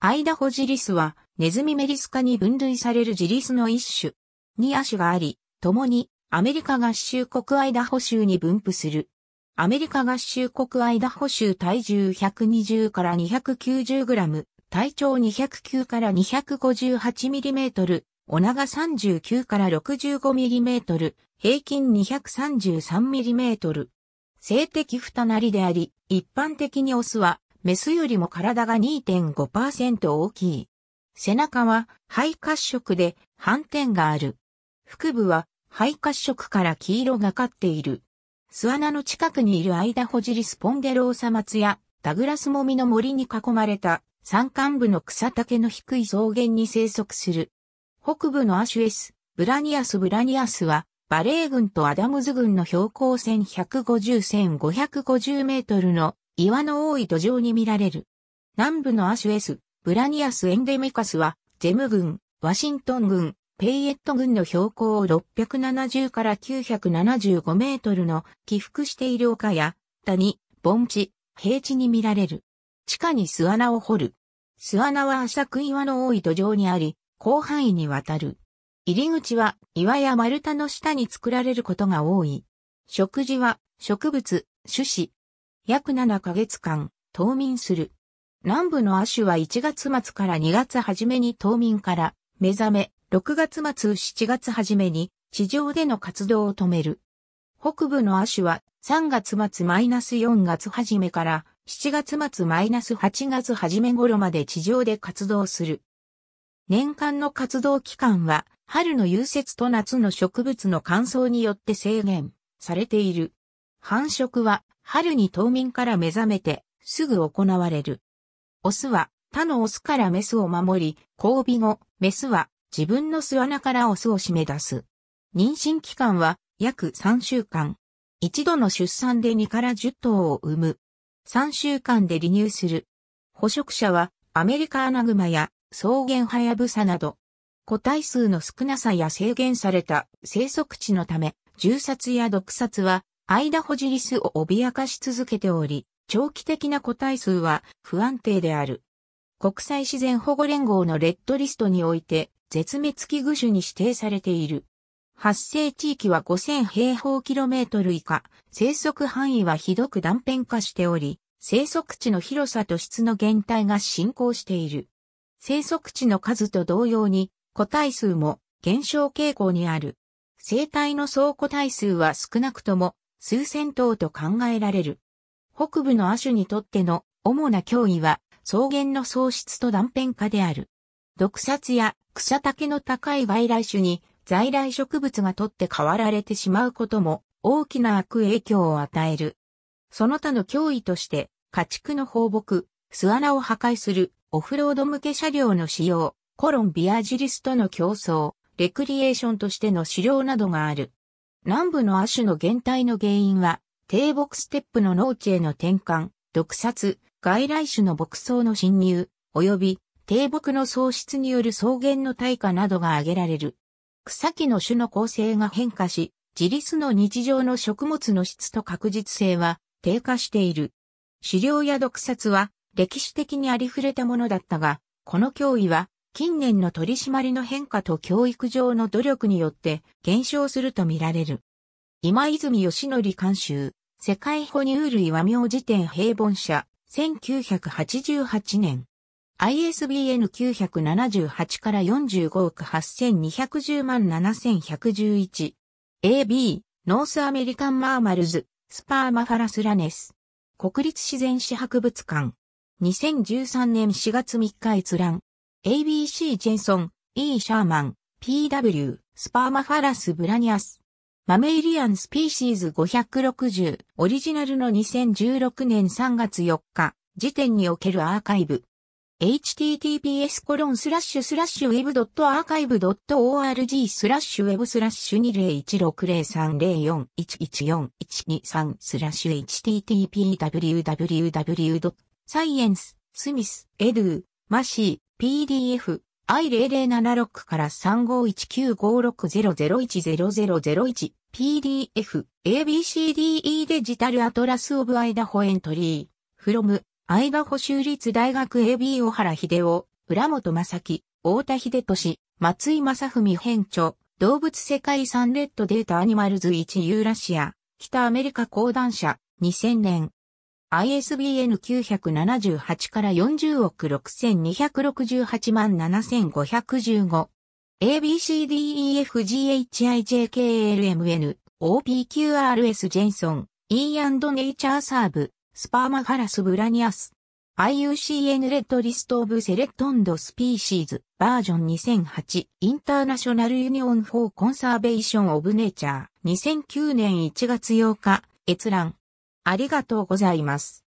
アイダホジリスは、ネズミメリス科に分類されるジリスの一種。に亜種があり、共に、アメリカ合衆国アイダホ州に分布する。アメリカ合衆国アイダホ州体重120から290グラム、体長209から258ミリメートル、お長39から65ミリメートル、平均233ミリメートル。性的二たなりであり、一般的にオスはメスよりも体が2.5%大きい。背中は肺褐色で斑点がある。腹部は肺褐色から黄色がかっている。巣穴の近くにいるアイダホジリスポンデローサマツやダグラスモミの森に囲まれた山間部の草丈の低い草原に生息する。北部のアシュエス、ブラニアスブラニアスはバレー軍とアダムズ軍の標高線150線550メートルの岩の多い土壌に見られる。南部のアシュエス、ブラニアス・エンデミカスは、ジェム軍、ワシントン軍、ペイエット軍の標高を670から975メートルの起伏している丘や、谷、盆地、平地に見られる。地下に巣穴を掘る。巣穴は浅く岩の多い土壌にあり、広範囲にわたる。入り口は岩や丸太の下に作られることが多い。食事は植物、種子、約7ヶ月間、冬眠する。南部の亜種は1月末から2月初めに冬眠から目覚め、6月末7月初めに地上での活動を止める。北部の亜種は3月末マイナス4月初めから7月末マイナス8月初め頃まで地上で活動する。年間の活動期間は春の融雪と夏の植物の乾燥によって制限されている。繁殖は春に冬眠から目覚めて、すぐ行われる。オスは、他のオスからメスを守り、交尾後、メスは自分の巣穴からオスを締め出す。妊娠期間は約3週間。一度の出産で2から10頭を産む。3週間で離乳する。捕食者はアメリカアナグマや草原ハヤブサなど、個体数の少なさや制限された生息地のため、銃殺や毒殺はアイダホジリスを脅かし続けており、長期的な個体数は不安定である。国際自然保護連合のレッドリストにおいて絶滅危惧種に指定されている。発生地域は5000平方キロメートル以下、生息範囲はひどく断片化しており、生息地の広さと質の減退が進行している。生息地の数と同様に個体数も減少傾向にある。生態の総個体数は少なくとも数千頭と考えられる。北部の亜種にとっての主な脅威は草原の喪失と断片化である。毒殺や草丈の高い外来種に在来植物が取って代わられてしまうことも大きな悪影響を与える。その他の脅威として家畜の放牧、巣穴を破壊するオフロード向け車両の使用、コロンビアジリスとの競争、レクリエーションとしての狩猟などがある。南部の亜種の減退の原因は、低木ステップの農地への転換、毒殺、外来種の牧草の侵入、及び低木の喪失による草原の退化などが挙げられる。草木の種の構成が変化し、自立の日常の食物の質と確実性は低下している。狩猟や毒殺は歴史的にありふれたものだったが、この脅威は近年の取り締まりの変化と教育上の努力によって減少するとみられる。今泉義則監修、世界哺乳類和名辞典平凡社、1988年。ISBN 978から45億8210万7111。AB、ノースアメリカンマーマルズ、スパーマファラスラネス。国立自然史博物館。2013年4月3日閲覧。ABC ジェンソン、E シャーマン、PW、スパーマファラス・ブラニアス。マメイリアンスピーシーズ560オリジナルの2016年3月4日時点におけるアーカイブ https コロンスラッシュスラッシュウェブドットアーカイブドット org スラッシュウェブスラッシュ20160304114123スラッシュ http www サイエンススミスエドゥマシ PDF I0076 から35195600100001 PDF ABCDE デジタルアトラスオブアイダホエントリー from アイダホ州立大学 AB 小原秀夫、浦本正樹、太田秀俊、松井正文編著、動物世界遺産レッドデータアニマルズ1ユーラシア、北アメリカ講談社、2000年。ISBN 978から40億6268万7515。ABCDEFGHIJKLMN、OPQRS ジェンソン、E&Nature サーブ、スパーマハラスブラニアス。IUCN レッドリストオブセレクトンドスピーシーズバージョン2008インターナショナルユニオンフォーコンサーベーションオブネイチャー2009年1月8日閲覧ありがとうございます。